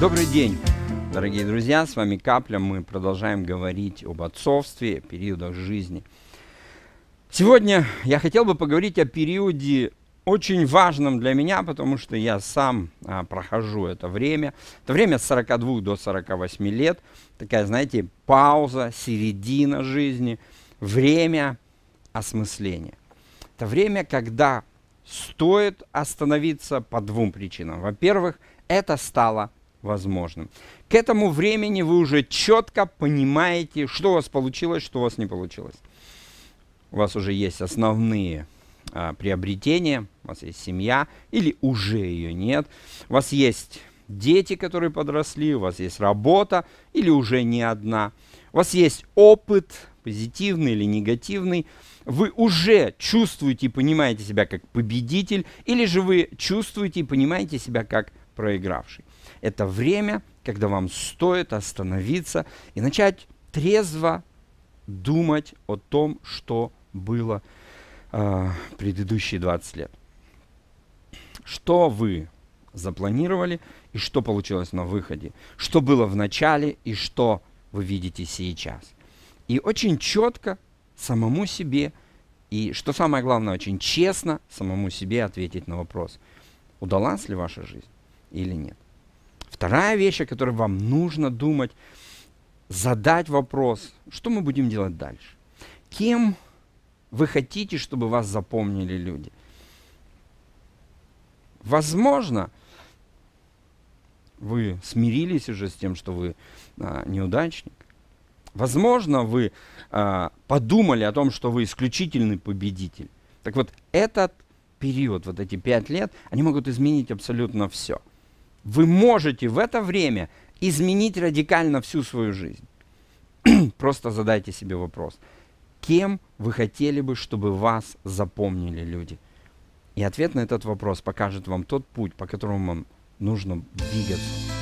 Добрый день, дорогие друзья, с вами Капля. Мы продолжаем говорить об отцовстве, периодах жизни. Сегодня я хотел бы поговорить о периоде очень важном для меня, потому что я сам а, прохожу это время. Это время с 42 до 48 лет. Такая, знаете, пауза, середина жизни, время осмысления. Это время, когда стоит остановиться по двум причинам. Во-первых, это стало возможным. К этому времени вы уже четко понимаете, что у вас получилось, что у вас не получилось. У вас уже есть основные а, приобретения, у вас есть семья или уже ее нет, у вас есть дети, которые подросли, у вас есть работа или уже не одна, у вас есть опыт, позитивный или негативный, вы уже чувствуете и понимаете себя как победитель, или же вы чувствуете и понимаете себя как проигравший. Это время, когда вам стоит остановиться и начать трезво думать о том, что было э, предыдущие 20 лет. Что вы запланировали и что получилось на выходе, что было в начале и что вы видите сейчас и очень четко самому себе, и, что самое главное, очень честно самому себе ответить на вопрос, удалась ли ваша жизнь или нет. Вторая вещь, о которой вам нужно думать, задать вопрос, что мы будем делать дальше. Кем вы хотите, чтобы вас запомнили люди? Возможно, вы смирились уже с тем, что вы а, неудачник. Возможно, вы э, подумали о том, что вы исключительный победитель. Так вот, этот период, вот эти пять лет, они могут изменить абсолютно все. Вы можете в это время изменить радикально всю свою жизнь. Просто задайте себе вопрос. Кем вы хотели бы, чтобы вас запомнили люди? И ответ на этот вопрос покажет вам тот путь, по которому вам нужно двигаться.